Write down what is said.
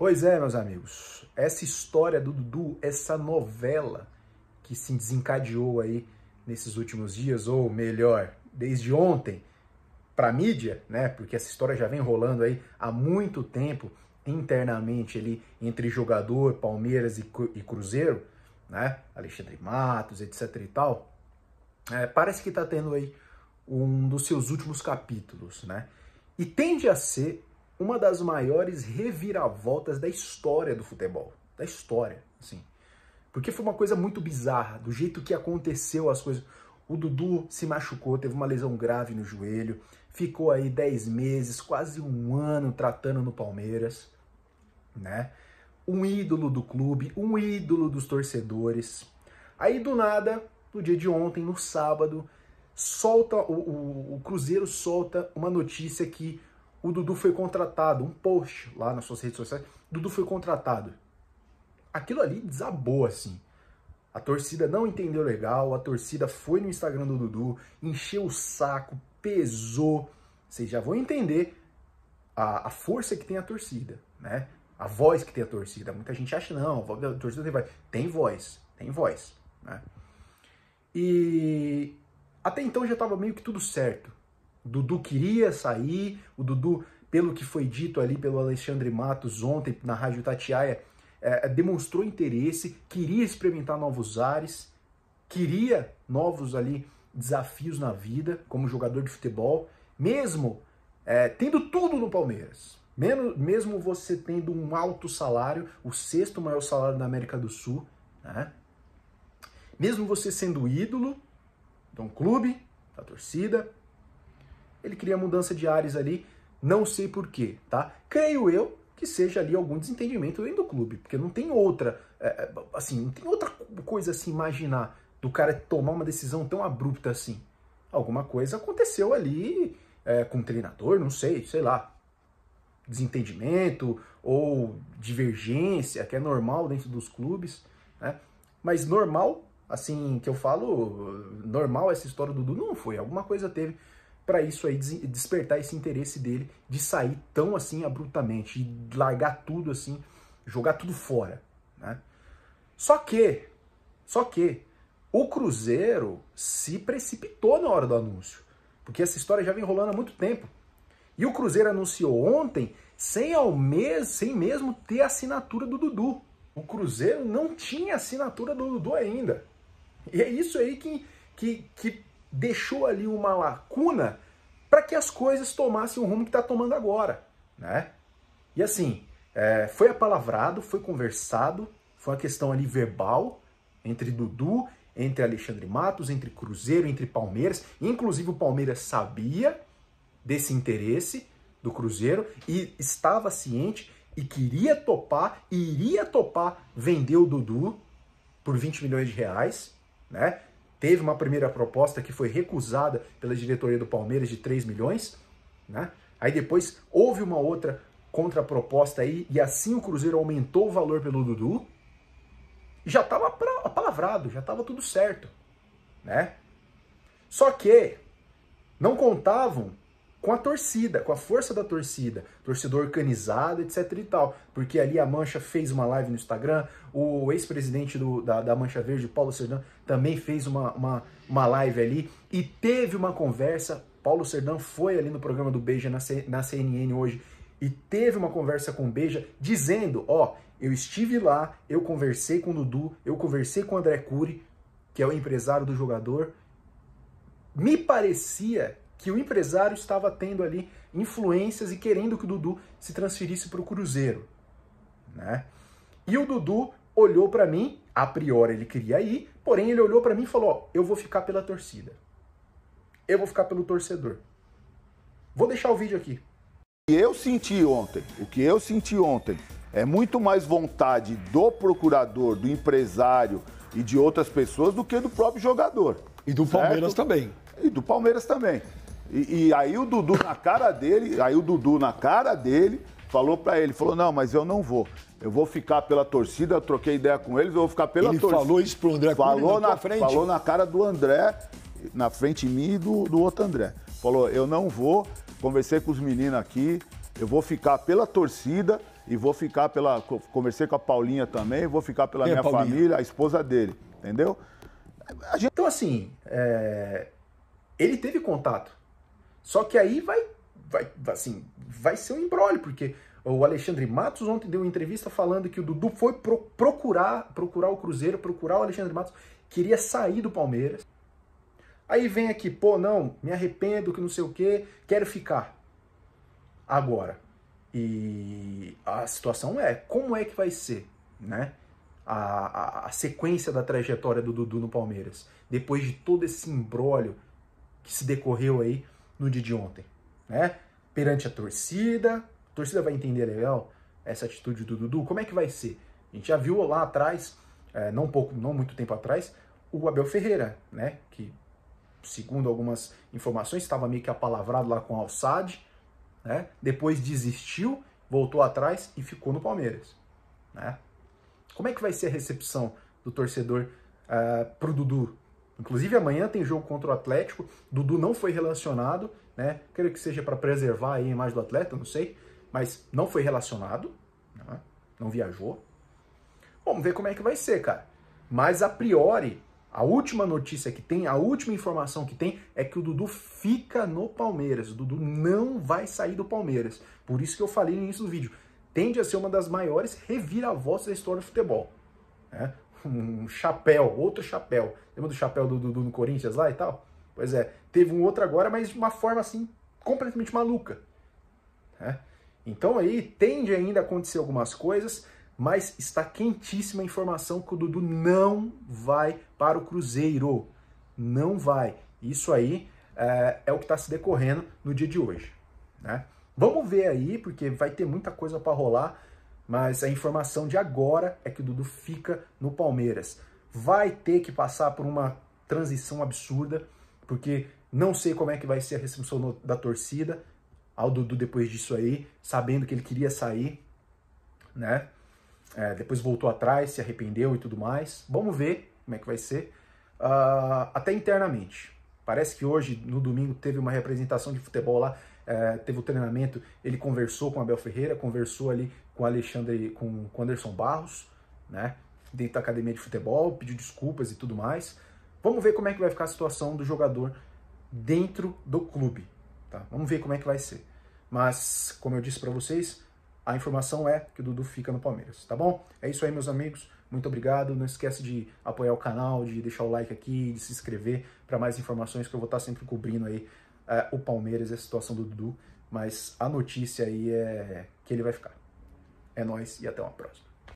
Pois é, meus amigos, essa história do Dudu, essa novela que se desencadeou aí nesses últimos dias, ou melhor, desde ontem, para a mídia, né? Porque essa história já vem rolando aí há muito tempo internamente ali entre jogador, Palmeiras e, e Cruzeiro, né? Alexandre Matos, etc e tal. É, parece que está tendo aí um dos seus últimos capítulos, né? E tende a ser uma das maiores reviravoltas da história do futebol. Da história, assim. Porque foi uma coisa muito bizarra, do jeito que aconteceu as coisas. O Dudu se machucou, teve uma lesão grave no joelho, ficou aí 10 meses, quase um ano tratando no Palmeiras, né? Um ídolo do clube, um ídolo dos torcedores. Aí do nada, no dia de ontem, no sábado, solta o, o, o Cruzeiro solta uma notícia que o Dudu foi contratado, um post lá nas suas redes sociais, Dudu foi contratado. Aquilo ali desabou assim. A torcida não entendeu legal, a torcida foi no Instagram do Dudu, encheu o saco, pesou. Vocês já vão entender a, a força que tem a torcida, né? A voz que tem a torcida. Muita gente acha, não, a torcida tem voz. Tem voz, tem voz, né? E até então já estava meio que tudo certo. O Dudu queria sair, o Dudu, pelo que foi dito ali pelo Alexandre Matos ontem na Rádio Tatiaia, é, é, demonstrou interesse, queria experimentar novos ares, queria novos ali desafios na vida como jogador de futebol, mesmo é, tendo tudo no Palmeiras. mesmo você tendo um alto salário, o sexto maior salário da América do Sul, né? mesmo você sendo ídolo de um clube, da torcida, ele cria mudança de ares ali, não sei porquê, tá? Creio eu que seja ali algum desentendimento dentro do clube, porque não tem outra, é, é, assim, não tem outra coisa a se imaginar do cara tomar uma decisão tão abrupta assim. Alguma coisa aconteceu ali é, com o treinador, não sei, sei lá, desentendimento ou divergência, que é normal dentro dos clubes, né? Mas normal, assim, que eu falo, normal essa história do Dudu, não foi, alguma coisa teve para isso aí despertar esse interesse dele de sair tão assim abruptamente e largar tudo assim, jogar tudo fora, né? Só que, só que o Cruzeiro se precipitou na hora do anúncio, porque essa história já vem rolando há muito tempo. E o Cruzeiro anunciou ontem sem ao mês, sem mesmo ter a assinatura do Dudu. O Cruzeiro não tinha assinatura do Dudu ainda. E é isso aí que, que, que deixou ali uma lacuna para que as coisas tomassem o rumo que está tomando agora, né? E assim, é, foi apalavrado, foi conversado, foi uma questão ali verbal entre Dudu, entre Alexandre Matos, entre Cruzeiro, entre Palmeiras. Inclusive o Palmeiras sabia desse interesse do Cruzeiro e estava ciente e queria topar, iria topar vender o Dudu por 20 milhões de reais, né? Teve uma primeira proposta que foi recusada pela diretoria do Palmeiras de 3 milhões, né? Aí depois houve uma outra contraproposta aí e assim o Cruzeiro aumentou o valor pelo Dudu. Já estava apalavrado, já estava tudo certo, né? Só que não contavam com a torcida, com a força da torcida, torcedor organizado, etc e tal. Porque ali a Mancha fez uma live no Instagram, o ex-presidente da, da Mancha Verde, Paulo Serdão, também fez uma, uma, uma live ali e teve uma conversa. Paulo Serdão foi ali no programa do Beija na, C, na CNN hoje e teve uma conversa com o Beija dizendo, ó, eu estive lá, eu conversei com o Dudu, eu conversei com o André Cury, que é o empresário do jogador, me parecia que o empresário estava tendo ali influências e querendo que o Dudu se transferisse para o Cruzeiro, né? E o Dudu olhou para mim, a priori ele queria ir, porém ele olhou para mim e falou: ó, "Eu vou ficar pela torcida. Eu vou ficar pelo torcedor. Vou deixar o vídeo aqui." O que eu senti ontem, o que eu senti ontem é muito mais vontade do procurador, do empresário e de outras pessoas do que do próprio jogador. E do certo? Palmeiras também. E do Palmeiras também. E, e, aí o Dudu na cara dele, aí o Dudu na cara dele falou para ele, falou: "Não, mas eu não vou. Eu vou ficar pela torcida, eu troquei ideia com eles, eu vou ficar pela ele torcida". Ele falou isso pro André falou na, frente. Falou na cara do André, na frente de mim e do, do outro André. Falou: "Eu não vou. Conversei com os meninos aqui, eu vou ficar pela torcida e vou ficar pela conversei com a Paulinha também, vou ficar pela Quem é minha é família, a esposa dele, entendeu? A gente... Então assim, é... ele teve contato só que aí vai, vai, assim, vai ser um embrolho porque o Alexandre Matos ontem deu uma entrevista falando que o Dudu foi pro procurar, procurar o Cruzeiro, procurar o Alexandre Matos, queria sair do Palmeiras. Aí vem aqui, pô, não, me arrependo, que não sei o quê, quero ficar. Agora. E a situação é, como é que vai ser, né? A, a, a sequência da trajetória do Dudu no Palmeiras, depois de todo esse imbróglio que se decorreu aí no dia de ontem, né? Perante a torcida, a torcida vai entender legal essa atitude do Dudu? Como é que vai ser? A gente já viu lá atrás, é, não pouco, não muito tempo atrás, o Abel Ferreira, né? Que, segundo algumas informações, estava meio que apalavrado lá com o Alçade, né? Depois desistiu, voltou atrás e ficou no Palmeiras, né? Como é que vai ser a recepção do torcedor uh, pro Dudu Inclusive amanhã tem jogo contra o Atlético. Dudu não foi relacionado, né? Creio que seja para preservar a imagem do atleta, não sei, mas não foi relacionado, né? não viajou. Vamos ver como é que vai ser, cara. Mas a priori, a última notícia que tem, a última informação que tem é que o Dudu fica no Palmeiras. O Dudu não vai sair do Palmeiras. Por isso que eu falei no início do vídeo. Tende a ser uma das maiores reviravoltas da história do futebol. Né? um chapéu, outro chapéu. Lembra do chapéu do Dudu no Corinthians lá e tal? Pois é, teve um outro agora, mas de uma forma assim completamente maluca. Né? Então aí tende ainda a acontecer algumas coisas, mas está quentíssima a informação que o Dudu não vai para o Cruzeiro. Não vai. Isso aí é, é o que está se decorrendo no dia de hoje. Né? Vamos ver aí, porque vai ter muita coisa para rolar. Mas a informação de agora é que o Dudu fica no Palmeiras. Vai ter que passar por uma transição absurda, porque não sei como é que vai ser a recepção da torcida ao Dudu depois disso aí, sabendo que ele queria sair, né? É, depois voltou atrás, se arrependeu e tudo mais. Vamos ver como é que vai ser. Uh, até internamente. Parece que hoje, no domingo, teve uma representação de futebol lá é, teve o treinamento, ele conversou com Abel Ferreira, conversou ali com Alexandre, com, com Anderson Barros, né? Dentro da academia de futebol, pediu desculpas e tudo mais. Vamos ver como é que vai ficar a situação do jogador dentro do clube, tá? Vamos ver como é que vai ser. Mas, como eu disse para vocês, a informação é que o Dudu fica no Palmeiras, tá bom? É isso aí, meus amigos. Muito obrigado. Não esquece de apoiar o canal, de deixar o like aqui, de se inscrever para mais informações que eu vou estar tá sempre cobrindo aí é, o Palmeiras e é a situação do Dudu, mas a notícia aí é que ele vai ficar. É nós e até uma próxima.